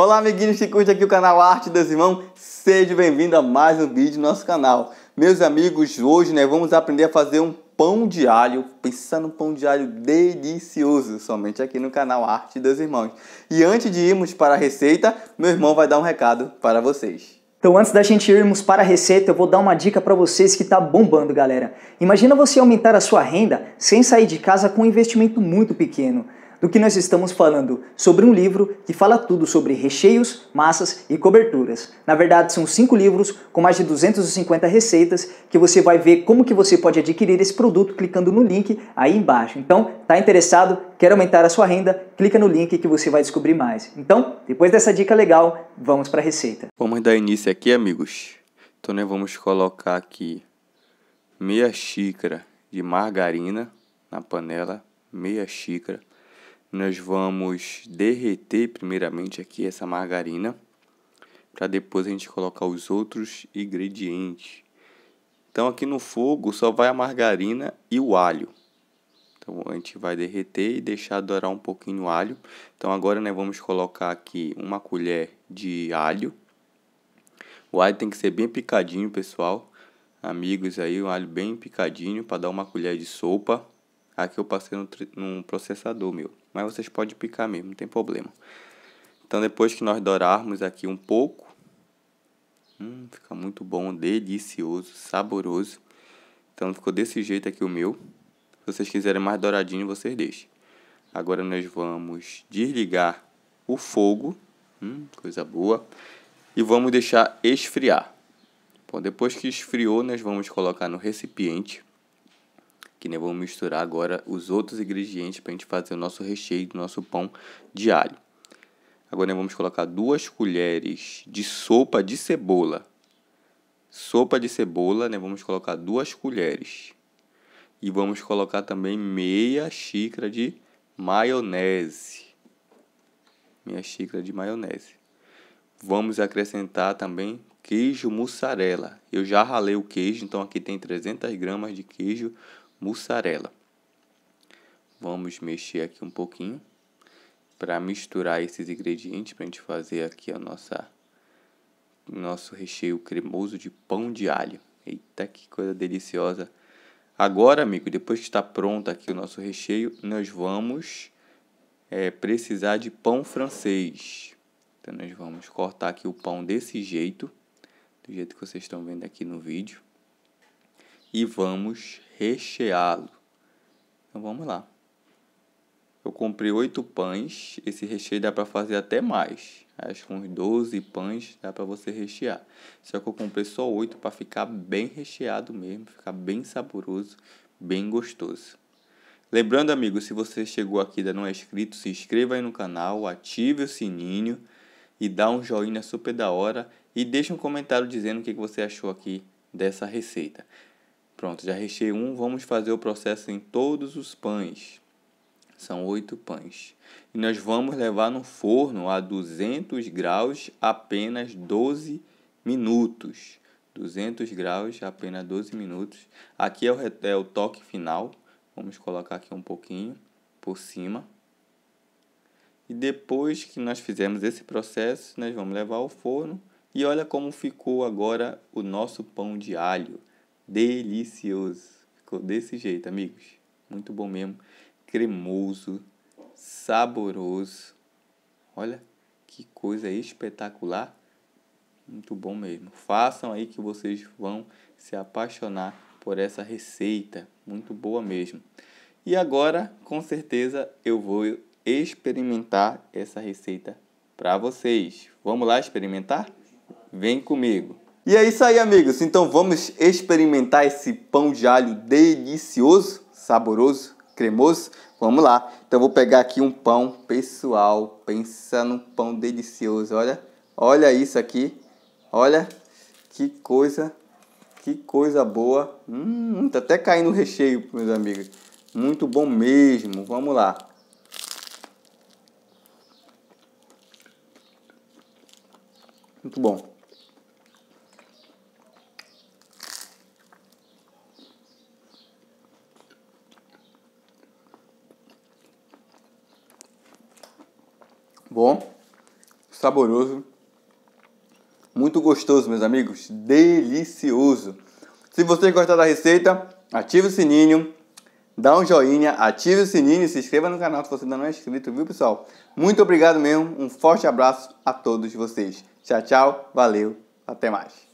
Olá, amiguinhos que curte aqui o canal Arte dos Irmãos, seja bem-vindo a mais um vídeo do nosso canal. Meus amigos, hoje né, vamos aprender a fazer um pão de alho, pensar num pão de alho delicioso, somente aqui no canal Arte dos Irmãos. E antes de irmos para a receita, meu irmão vai dar um recado para vocês. Então, antes da gente irmos para a receita, eu vou dar uma dica para vocês que está bombando, galera. Imagina você aumentar a sua renda sem sair de casa com um investimento muito pequeno do que nós estamos falando sobre um livro que fala tudo sobre recheios, massas e coberturas. Na verdade, são cinco livros com mais de 250 receitas que você vai ver como que você pode adquirir esse produto clicando no link aí embaixo. Então, tá interessado? Quer aumentar a sua renda? Clica no link que você vai descobrir mais. Então, depois dessa dica legal, vamos para a receita. Vamos dar início aqui, amigos. Então, né vamos colocar aqui meia xícara de margarina na panela, meia xícara nós vamos derreter primeiramente aqui essa margarina para depois a gente colocar os outros ingredientes. Então aqui no fogo só vai a margarina e o alho. Então a gente vai derreter e deixar dourar um pouquinho o alho. Então agora nós né, vamos colocar aqui uma colher de alho. O alho tem que ser bem picadinho, pessoal. Amigos aí, um alho bem picadinho para dar uma colher de sopa. Aqui eu passei num processador meu mas vocês podem picar mesmo, não tem problema. Então depois que nós dourarmos aqui um pouco, hum, fica muito bom, delicioso, saboroso. Então ficou desse jeito aqui o meu. Se vocês quiserem mais douradinho, vocês deixem. Agora nós vamos desligar o fogo, hum, coisa boa, e vamos deixar esfriar. Bom, depois que esfriou, nós vamos colocar no recipiente que nem vamos misturar agora os outros ingredientes para a gente fazer o nosso recheio do nosso pão de alho. Agora vamos colocar duas colheres de sopa de cebola. Sopa de cebola, né? vamos colocar duas colheres. E vamos colocar também meia xícara de maionese. Meia xícara de maionese. Vamos acrescentar também queijo mussarela. Eu já ralei o queijo, então aqui tem 300 gramas de queijo mussarela. Vamos mexer aqui um pouquinho para misturar esses ingredientes para a gente fazer aqui a nossa nosso recheio cremoso de pão de alho. Eita, que coisa deliciosa! Agora, amigo, depois que está pronto aqui o nosso recheio, nós vamos é, precisar de pão francês. Então, nós vamos cortar aqui o pão desse jeito, do jeito que vocês estão vendo aqui no vídeo e vamos recheá-lo. Então vamos lá. Eu comprei oito pães, esse recheio dá para fazer até mais. Acho que uns 12 pães dá para você rechear. Só que eu comprei só oito para ficar bem recheado mesmo, ficar bem saboroso, bem gostoso. Lembrando, amigos, se você chegou aqui e ainda não é inscrito, se inscreva aí no canal, ative o sininho e dá um joinha super da hora e deixe um comentário dizendo o que você achou aqui dessa receita. Pronto, já recheei um, vamos fazer o processo em todos os pães. São oito pães. E nós vamos levar no forno a 200 graus apenas 12 minutos. 200 graus, apenas 12 minutos. Aqui é o, é o toque final. Vamos colocar aqui um pouquinho por cima. E depois que nós fizermos esse processo, nós vamos levar ao forno. E olha como ficou agora o nosso pão de alho. Delicioso. Ficou desse jeito, amigos. Muito bom mesmo. Cremoso, saboroso. Olha que coisa espetacular. Muito bom mesmo. Façam aí que vocês vão se apaixonar por essa receita. Muito boa mesmo. E agora, com certeza, eu vou experimentar essa receita para vocês. Vamos lá experimentar? Vem comigo. E é isso aí, amigos. Então vamos experimentar esse pão de alho delicioso, saboroso, cremoso. Vamos lá. Então vou pegar aqui um pão, pessoal. Pensa num pão delicioso, olha. Olha isso aqui. Olha que coisa, que coisa boa. Hum, tá até caindo o recheio, meus amigos. Muito bom mesmo. Vamos lá. Muito bom. Bom, saboroso, muito gostoso, meus amigos, delicioso. Se vocês gostaram da receita, ative o sininho, dá um joinha, ative o sininho e se inscreva no canal se você ainda não é inscrito, viu, pessoal? Muito obrigado mesmo, um forte abraço a todos vocês. Tchau, tchau, valeu, até mais.